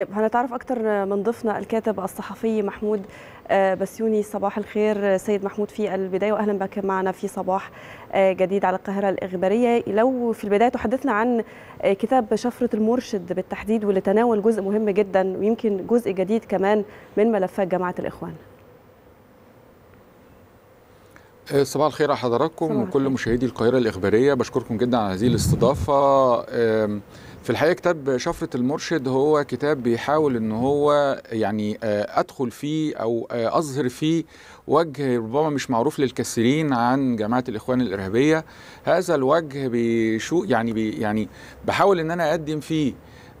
طيب، هنتعرف أكثر من ضيفنا الكاتب الصحفي محمود آه، بسيوني صباح الخير سيد محمود في البداية وأهلا بك معنا في صباح آه، جديد على القاهرة الإخبارية لو في البداية تحدثنا عن آه، كتاب شفرة المرشد بالتحديد واللي تناول جزء مهم جدا ويمكن جزء جديد كمان من ملفات جماعة الإخوان صباح الخير على حضراتكم وكل مشاهدي القاهرة الإخبارية بشكركم جدا على هذه الاستضافة في الحقيقه كتاب شفره المرشد هو كتاب بيحاول ان هو يعني آه، ادخل فيه او آه، اظهر فيه وجه ربما مش معروف للكثيرين عن جماعه الاخوان الارهابيه هذا الوجه بيشو يعني بي يعني بحاول ان انا اقدم فيه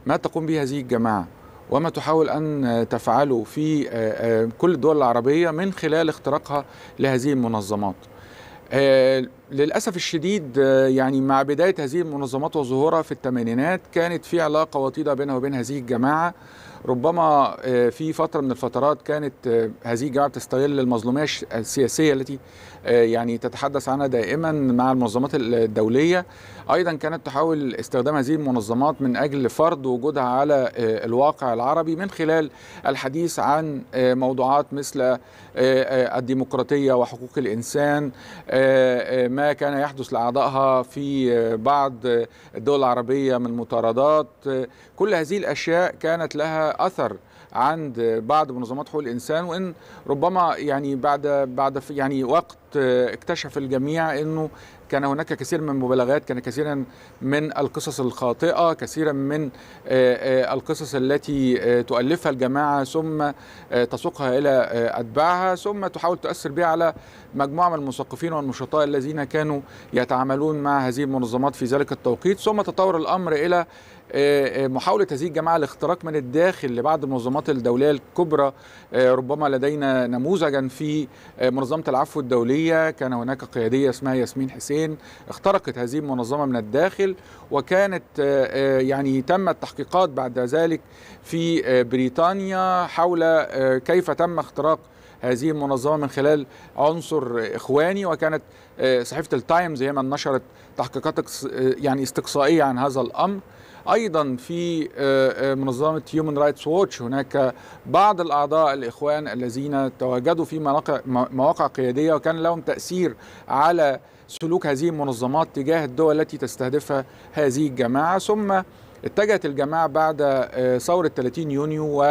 ما تقوم به هذه الجماعه وما تحاول ان تفعله في آه، كل الدول العربيه من خلال اختراقها لهذه المنظمات للأسف الشديد يعني مع بداية هذه المنظمات وظهورها في الثمانينات كانت في علاقة وطيدة بينها وبين هذه الجماعة ربما آه، في فترة من الفترات كانت آه، هذه الجماعة تستغل المظلومية السياسية التي آه، يعني تتحدث عنها دائما مع المنظمات الدولية أيضا كانت تحاول استخدام هذه المنظمات من أجل فرض وجودها على الواقع العربي من خلال الحديث عن موضوعات مثل الديمقراطية وحقوق الإنسان ما كان يحدث لاعضائها في بعض الدول العربيه من مطاردات كل هذه الاشياء كانت لها اثر عند بعض منظمات حقوق الانسان وان ربما يعني بعد بعد يعني وقت اكتشف الجميع انه كان هناك كثير من المبالغات كان كثيرا من القصص الخاطئه كثيرا من آه، آه، القصص التي آه، تؤلفها الجماعه ثم تسوقها الى اتباعها ثم تحاول تؤثر بها على مجموعه من المثقفين والنشطاء الذين كانوا يتعاملون مع هذه المنظمات في ذلك التوقيت ثم تطور الامر الى آه، آه، محاولة هذه الجماعة الاختراق من الداخل لبعض المنظمات الدولية الكبرى آه، ربما لدينا نموذجا في منظمة العفو الدولية كان هناك قيادية اسمها ياسمين حسين اخترقت هذه المنظمة من الداخل وكانت يعني تم التحقيقات بعد ذلك في بريطانيا حول كيف تم اختراق هذه المنظمه من خلال عنصر اخواني وكانت آه، صحيفه التايمز هي من نشرت تحقيقات آه، يعني استقصائيه عن هذا الامر ايضا في آه، منظمه Human رايتس ووتش هناك بعض الاعضاء الاخوان الذين تواجدوا في مواقع قياديه وكان لهم تاثير على سلوك هذه المنظمات تجاه الدول التي تستهدفها هذه الجماعه ثم اتجهت الجماعة بعد آه، ثورة 30 يونيو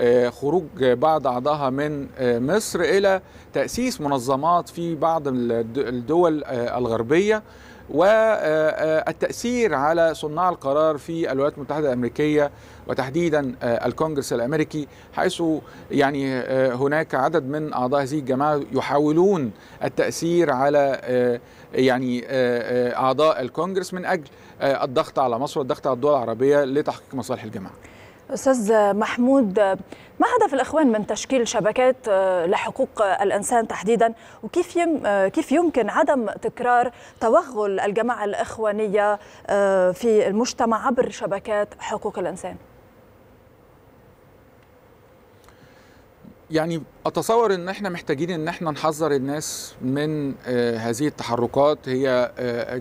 وخروج آه، بعض أعضائها من آه، مصر إلى تأسيس منظمات في بعض الدول الغربية والتأثير على صناع القرار في الولايات المتحدة الأمريكية وتحديدا آه، الكونجرس الأمريكي حيث يعني آه، هناك عدد من أعضاء هذه الجماعة يحاولون التأثير على آه، يعني أعضاء الكونجرس من أجل الضغط على مصر والضغط على الدول العربية لتحقيق مصالح الجماعة استاذ محمود ما هدف الاخوان من تشكيل شبكات آه، لحقوق الانسان تحديدا وكيف يم آه، كيف يمكن عدم تكرار توغل الجماعه الاخوانيه آه، في المجتمع عبر شبكات حقوق الانسان؟ يعني اتصور ان احنا محتاجين ان احنا نحذر الناس من هذه التحركات هي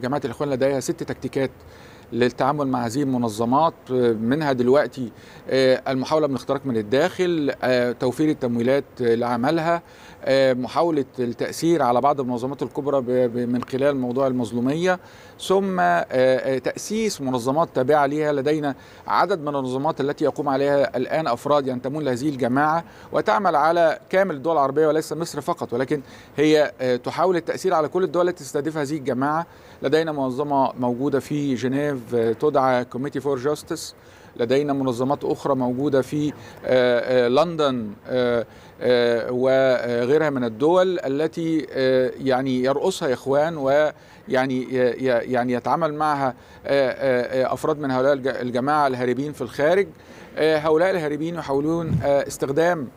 جماعه الاخوان لديها ست تكتيكات للتعامل مع هذه المنظمات منها دلوقتي آه، المحاولة من اختراق من الداخل آه، توفير التمويلات لعملها آه، محاولة التأثير على بعض المنظمات الكبرى من خلال موضوع المظلومية ثم تأسيس منظمات تابعة لها لدينا عدد من المنظمات التي يقوم عليها الآن أفراد ينتمون يعني لهذه الجماعة وتعمل على كامل الدول العربية وليس مصر فقط ولكن هي تحاول التأثير على كل الدول التي تستهدف هذه الجماعة لدينا منظمة موجودة في جنيف مختلف آه، تدعى كوميتي فور جاستس لدينا منظمات أخرى موجودة في آه، آه، لندن وغيرها من الدول التي يعني يرقصها إخوان ويعني يعني يتعامل معها أفراد من هؤلاء الجماعة الهاربين في الخارج هؤلاء الهاربين يحاولون استخدام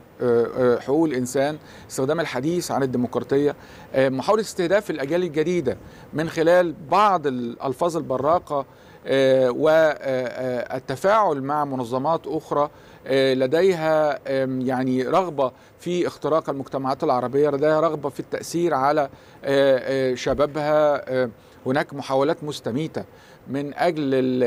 حقوق الانسان استخدام الحديث عن الديمقراطيه محاوله استهداف الاجيال الجديده من خلال بعض الالفاظ البراقه آه، والتفاعل مع منظمات أخرى آه، لديها يعني رغبة في اختراق المجتمعات العربية لديها رغبة في التأثير على آه، شبابها هناك محاولات مستميتة من أجل الـ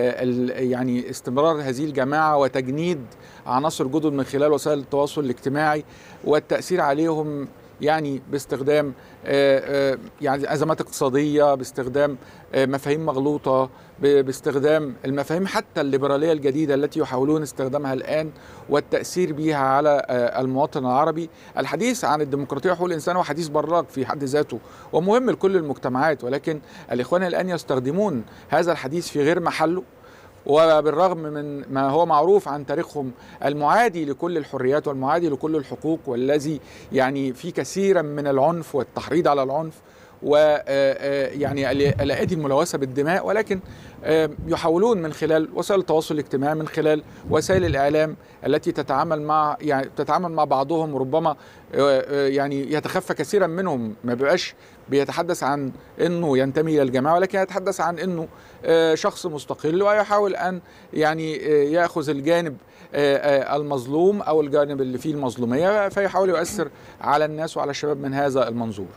الـ يعني استمرار هذه الجماعة وتجنيد عناصر جدد من خلال وسائل التواصل الاجتماعي والتأثير عليهم يعني باستخدام آه، آه، يعني ازمات اقتصاديه باستخدام آه، مفاهيم مغلوطه باستخدام المفاهيم حتى الليبراليه الجديده التي يحاولون استخدامها الان والتاثير بها على المواطن العربي الحديث عن الديمقراطيه وحقوق الانسان هو حديث براق في حد ذاته ومهم لكل المجتمعات ولكن الاخوان الان يستخدمون هذا الحديث في غير محله وبالرغم من ما هو معروف عن تاريخهم المعادي لكل الحريات والمعادي لكل الحقوق والذي يعني في كثيرا من العنف والتحريض على العنف و آه، آه، يعني الايادي الملوثه بالدماء ولكن آه، يحاولون من خلال وسائل التواصل الاجتماعي من خلال وسائل الاعلام التي تتعامل مع يعني تتعامل مع بعضهم ربما يعني يتخفى كثيرا منهم ما بيبقاش بيتحدث عن انه ينتمي الى الجماعه ولكن يتحدث عن انه شخص مستقل ويحاول ان يعني ياخذ الجانب المظلوم او الجانب اللي فيه المظلوميه فيحاول يؤثر على الناس وعلى الشباب من هذا المنظور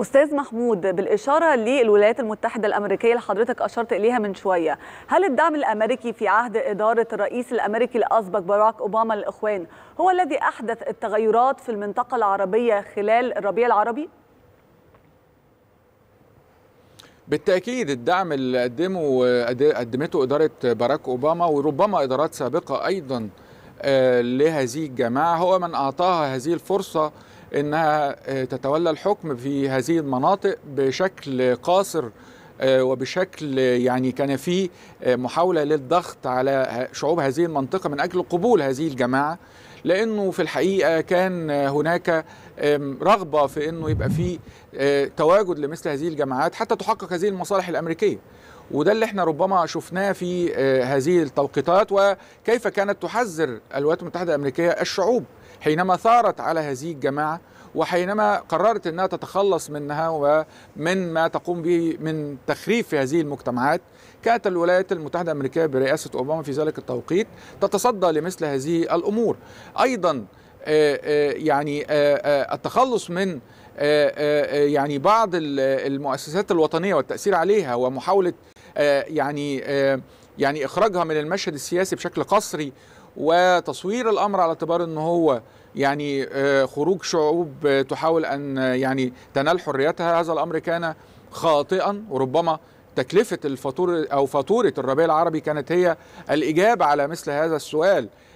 استاذ محمود بالاشاره للولايات المتحده الامريكيه اللي حضرتك اشرت اليها من شويه هل الدعم الامريكي في عهد اداره الرئيس الامريكي الاسبق باراك اوباما للاخوان هو الذي احدث التغيرات في المنطقه العربيه خلال الربيع العربي بالتاكيد الدعم اللي قدمه قدمته اداره باراك اوباما وربما ادارات سابقه ايضا آه، لهذه الجماعه هو من اعطاها هذه الفرصه انها آه، تتولى الحكم في هذه المناطق بشكل قاصر آه، وبشكل يعني كان في آه، محاوله للضغط على شعوب هذه المنطقه من اجل قبول هذه الجماعه لانه في الحقيقه كان هناك رغبه في انه يبقى في تواجد لمثل هذه الجماعات حتى تحقق هذه المصالح الامريكيه وده اللي احنا ربما شفناه في آه، هذه التوقيتات وكيف كانت تحذر الولايات المتحدة الأمريكية الشعوب حينما ثارت على هذه الجماعة وحينما قررت أنها تتخلص منها ومن ما تقوم به من تخريف في هذه المجتمعات كانت الولايات المتحدة الأمريكية برئاسة أوباما في ذلك التوقيت تتصدى لمثل هذه الأمور أيضا آه، آه، يعني التخلص من يعني بعض المؤسسات الوطنيه والتاثير عليها ومحاوله آه، يعني آه، يعني اخراجها من المشهد السياسي بشكل قسري وتصوير الامر على اعتبار ان هو يعني آه، خروج شعوب تحاول ان يعني تنال حريتها هذا الامر كان خاطئا وربما تكلفه الفاتوره او فاتوره الربيع العربي كانت هي الاجابه على مثل هذا السؤال